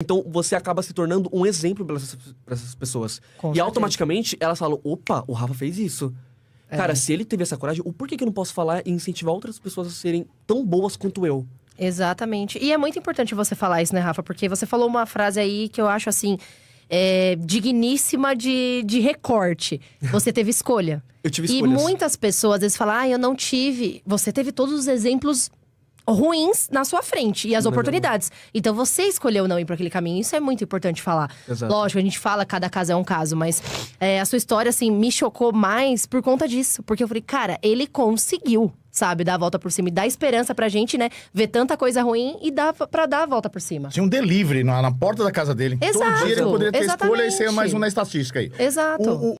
Então você acaba se tornando um exemplo para essas, essas, pessoas. Com e certeza. automaticamente elas falam: opa, o Rafa fez isso. É. Cara, se ele teve essa coragem, o porquê que eu não posso falar e incentivar outras pessoas a serem tão boas quanto eu? Exatamente. E é muito importante você falar isso, né, Rafa? Porque você falou uma frase aí que eu acho assim. É, digníssima de, de recorte. Você teve escolha. eu tive escolha. E muitas pessoas, às vezes, falam: ah, eu não tive. Você teve todos os exemplos ruins na sua frente e as oportunidades. Então você escolheu não ir para aquele caminho. Isso é muito importante falar. Exato. Lógico, a gente fala cada caso é um caso, mas é, a sua história, assim, me chocou mais por conta disso. Porque eu falei, cara, ele conseguiu, sabe, dar a volta por cima e dar esperança pra gente, né? Ver tanta coisa ruim e dá para dar a volta por cima. Tinha um delivery na, na porta da casa dele. Exato. Todo dia ele poderia ter Exatamente. escolha e ser mais um na estatística aí. Exato. O- o-